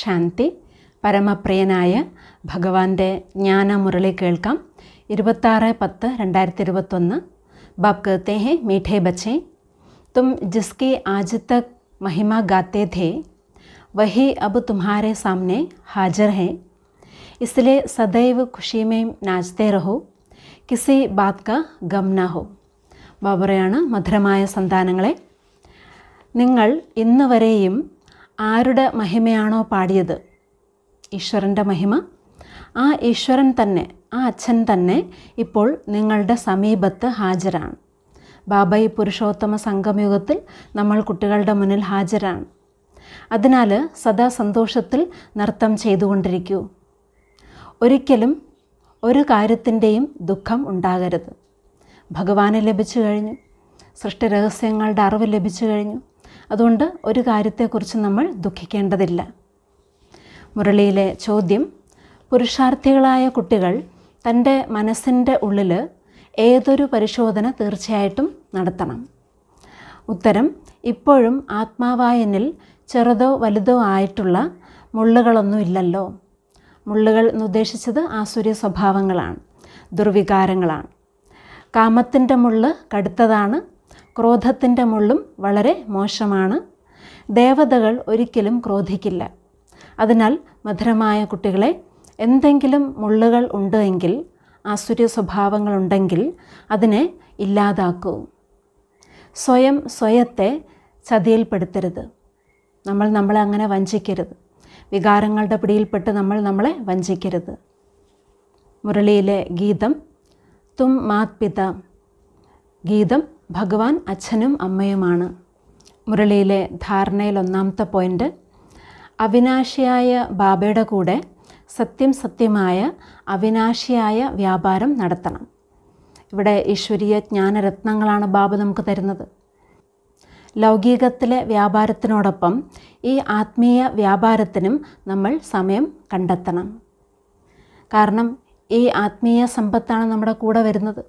ശാന്തി പരമപ്രിയനായ ഭഗവാന്റെ ജ്ഞാനമുരളി കേൾക്കാം ഇരുപത്താറ് പത്ത് രണ്ടായിരത്തി ഇരുപത്തൊന്ന് ബാപ് कहते മീഠേ ബച്ചേ തും ജിസ്കി जिसकी आज तक महिमा गाते थे वही अब तुम्हारे सामने हाजिर हैं इसलिए सदैव खुशी में नाचते रहो കിസി ബാത്ക ഗംനാഹോ ബാബറയാണ് മധുരമായ സന്താനങ്ങളെ നിങ്ങൾ ഇന്ന് വരെയും ആരുടെ മഹിമയാണോ പാടിയത് ഈശ്വരൻ്റെ മഹിമ ആ ഈശ്വരൻ തന്നെ ആ അച്ഛൻ തന്നെ ഇപ്പോൾ നിങ്ങളുടെ സമീപത്ത് ഹാജരാണ് ബാബ ഈ പുരുഷോത്തമ സംഗമയുഗത്തിൽ നമ്മൾ കുട്ടികളുടെ മുന്നിൽ ഹാജരാണ് അതിനാൽ സദാ സന്തോഷത്തിൽ നൃത്തം ചെയ്തുകൊണ്ടിരിക്കൂ ഒരിക്കലും ഒരു കാര്യത്തിൻ്റെയും ദുഃഖം ഉണ്ടാകരുത് ഭഗവാനെ ലഭിച്ചു കഴിഞ്ഞു സൃഷ്ടി രഹസ്യങ്ങളുടെ അറിവ് ലഭിച്ചു കഴിഞ്ഞു അതുകൊണ്ട് ഒരു കാര്യത്തെക്കുറിച്ച് നമ്മൾ ദുഃഖിക്കേണ്ടതില്ല മുരളിയിലെ ചോദ്യം പുരുഷാർത്ഥികളായ കുട്ടികൾ തൻ്റെ മനസ്സിൻ്റെ ഉള്ളിൽ ഏതൊരു പരിശോധന തീർച്ചയായിട്ടും നടത്തണം ഉത്തരം ഇപ്പോഴും ആത്മാവായനിൽ ചെറുതോ വലുതോ ആയിട്ടുള്ള മുള്ളുകളൊന്നുമില്ലല്ലോ മുള്ളുകൾ എന്നുദ്ദേശിച്ചത് ആസുര്യ സ്വഭാവങ്ങളാണ് ദുർവികാരങ്ങളാണ് കാമത്തിൻ്റെ മുള്ള് കടുത്തതാണ് ക്രോധത്തിൻ്റെ മുള്ളും വളരെ മോശമാണ് ദേവതകൾ ഒരിക്കലും ക്രോധിക്കില്ല അതിനാൽ മധുരമായ കുട്ടികളെ എന്തെങ്കിലും മുള്ളുകൾ ഉണ്ടെങ്കിൽ ആസുര്യ സ്വഭാവങ്ങളുണ്ടെങ്കിൽ അതിനെ ഇല്ലാതാക്കൂ സ്വയം സ്വയത്തെ ചതിയിൽപ്പെടുത്തരുത് നമ്മൾ നമ്മളെ അങ്ങനെ വഞ്ചിക്കരുത് വികാരങ്ങളുടെ പിടിയിൽപ്പെട്ട് നമ്മൾ നമ്മളെ വഞ്ചിക്കരുത് മുരളിയിലെ ഗീതം തും മാത് പിത ഗീതം ഭഗവാൻ അച്ഛനും അമ്മയുമാണ് മുരളിയിലെ ധാരണയിൽ ഒന്നാമത്തെ പോയിൻ്റ് അവിനാശിയായ ബാബയുടെ കൂടെ സത്യം സത്യമായ അവിനാശിയായ വ്യാപാരം നടത്തണം ഇവിടെ ഈശ്വരീയ ജ്ഞാനരത്നങ്ങളാണ് ബാബ നമുക്ക് തരുന്നത് ലൗകികത്തിലെ വ്യാപാരത്തിനോടൊപ്പം ഈ ആത്മീയ വ്യാപാരത്തിനും നമ്മൾ സമയം കണ്ടെത്തണം കാരണം ഈ ആത്മീയ സമ്പത്താണ് നമ്മുടെ കൂടെ വരുന്നത്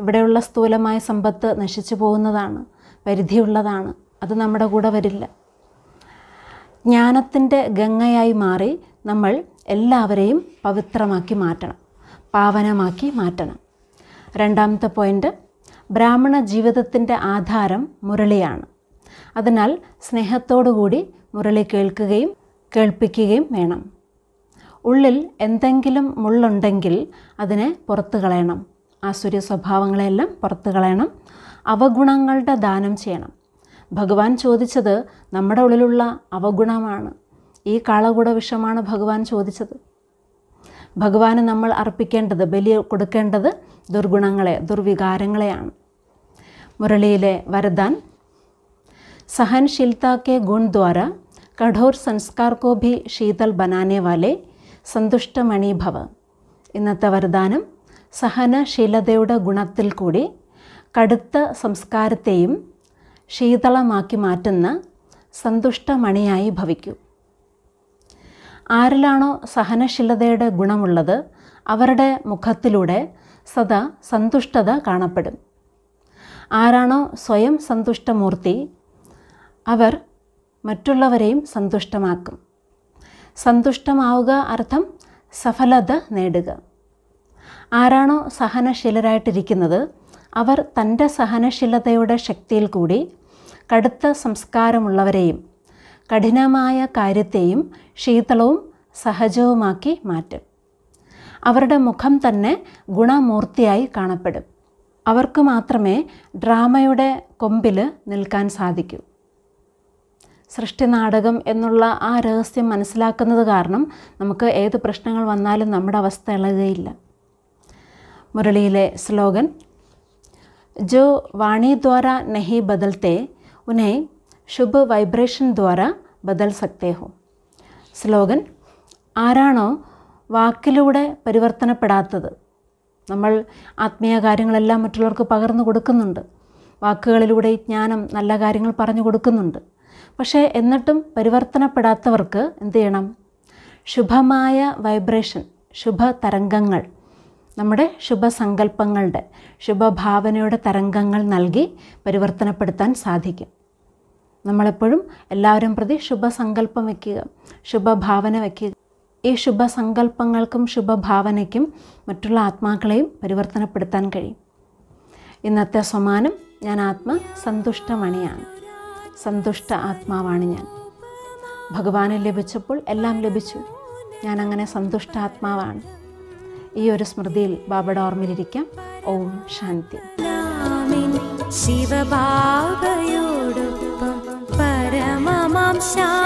ഇവിടെയുള്ള സ്ഥൂലമായ സമ്പത്ത് നശിച്ചു പോകുന്നതാണ് പരിധിയുള്ളതാണ് അത് നമ്മുടെ കൂടെ വരില്ല ജ്ഞാനത്തിൻ്റെ ഗംഗയായി മാറി നമ്മൾ എല്ലാവരെയും പവിത്രമാക്കി മാറ്റണം പാവനമാക്കി മാറ്റണം രണ്ടാമത്തെ പോയിൻ്റ് ബ്രാഹ്മണ ജീവിതത്തിൻ്റെ ആധാരം മുരളിയാണ് അതിനാൽ സ്നേഹത്തോടുകൂടി മുരളി കേൾക്കുകയും കേൾപ്പിക്കുകയും വേണം ഉള്ളിൽ എന്തെങ്കിലും മുള്ളുണ്ടെങ്കിൽ അതിനെ പുറത്തു കളയണം ആസുര സ്വഭാവങ്ങളെല്ലാം പുറത്തു കളയണം അവഗുണങ്ങളുടെ ദാനം ചെയ്യണം ഭഗവാൻ ചോദിച്ചത് നമ്മുടെ ഉള്ളിലുള്ള അവഗുണമാണ് ഈ കാളകൂട വിഷമാണ് ഭഗവാൻ ചോദിച്ചത് ഭഗവാന് നമ്മൾ അർപ്പിക്കേണ്ടത് ബലി കൊടുക്കേണ്ടത് ദുർഗുണങ്ങളെ ദുർവികാരങ്ങളെയാണ് മുരളിയിലെ വരദാൻ സഹൻശീൽത കെ ഗുൺ ദ്വാര കഠോർ സംസ്കാർക്കോഭി ശീതൽ ബനാനെ വാലെ സന്തുഷ്ടമണി ഇന്നത്തെ വരദാനം സഹനശീലതയുടെ ഗുണത്തിൽ കൂടി കടുത്ത സംസ്കാരത്തെയും ശീതളമാക്കി മാറ്റുന്ന സന്തുഷ്ടമണിയായി ഭവിക്കൂ ആരിലാണോ സഹനശീലതയുടെ ഗുണമുള്ളത് അവരുടെ മുഖത്തിലൂടെ സദാ സന്തുഷ്ടത കാണപ്പെടും ആരാണോ സ്വയം സന്തുഷ്ടമൂർത്തി അവർ മറ്റുള്ളവരെയും സന്തുഷ്ടമാക്കും സന്തുഷ്ടമാവുക അർത്ഥം സഫലത നേടുക ആരാണോ സഹനശീലരായിട്ടിരിക്കുന്നത് അവർ തൻ്റെ സഹനശീലതയുടെ ശക്തിയിൽ കൂടി കടുത്ത സംസ്കാരമുള്ളവരെയും കഠിനമായ കാര്യത്തെയും ശീതളവും സഹജവുമാക്കി മാറ്റും അവരുടെ മുഖം തന്നെ ഗുണമൂർത്തിയായി കാണപ്പെടും അവർക്ക് മാത്രമേ ഡ്രാമയുടെ കൊമ്പിൽ നിൽക്കാൻ സാധിക്കൂ സൃഷ്ടിനാടകം എന്നുള്ള ആ രഹസ്യം മനസ്സിലാക്കുന്നത് കാരണം നമുക്ക് ഏത് പ്രശ്നങ്ങൾ വന്നാലും നമ്മുടെ അവസ്ഥ ഇളകുകയില്ല മുരളിയിലെ സ്ലോഗൻ ജോ വാണി ദ്വാര നഹി ബദൽത്തെ ഉനെ ശുഭ വൈബ്രേഷൻ ദ്വാര ബദൽ സക്തേ ഹോ സ്ലോഗൻ ആരാണോ വാക്കിലൂടെ പരിവർത്തനപ്പെടാത്തത് നമ്മൾ ആത്മീയ കാര്യങ്ങളെല്ലാം മറ്റുള്ളവർക്ക് പകർന്നു കൊടുക്കുന്നുണ്ട് വാക്കുകളിലൂടെ ജ്ഞാനം നല്ല കാര്യങ്ങൾ പറഞ്ഞു കൊടുക്കുന്നുണ്ട് പക്ഷേ എന്നിട്ടും പരിവർത്തനപ്പെടാത്തവർക്ക് എന്ത് ചെയ്യണം ശുഭമായ വൈബ്രേഷൻ ശുഭ തരംഗങ്ങൾ നമ്മുടെ ശുഭസങ്കല്പങ്ങളുടെ ശുഭഭാവനയുടെ തരംഗങ്ങൾ നൽകി പരിവർത്തനപ്പെടുത്താൻ സാധിക്കും നമ്മളെപ്പോഴും എല്ലാവരും പ്രതി ശുഭസങ്കല്പം വയ്ക്കുക ശുഭഭാവന വയ്ക്കുക ഈ ശുഭസങ്കല്പങ്ങൾക്കും ശുഭഭാവനയ്ക്കും മറ്റുള്ള ആത്മാക്കളെയും പരിവർത്തനപ്പെടുത്താൻ കഴിയും ഇന്നത്തെ സമാനം ഞാൻ ആത്മ സന്തുഷ്ടമണിയാണ് സന്തുഷ്ട ആത്മാവാണ് ഞാൻ ഭഗവാനെ ലഭിച്ചപ്പോൾ എല്ലാം ലഭിച്ചു ഞാൻ അങ്ങനെ സന്തുഷ്ട ആത്മാവാണ് ഈ ഒരു സ്മൃതിയിൽ ബാബയുടെ ഓർമ്മയിലിരിക്കാം ഓം ശാന്തി ശിവബാബയോടൊപ്പം പരമമാം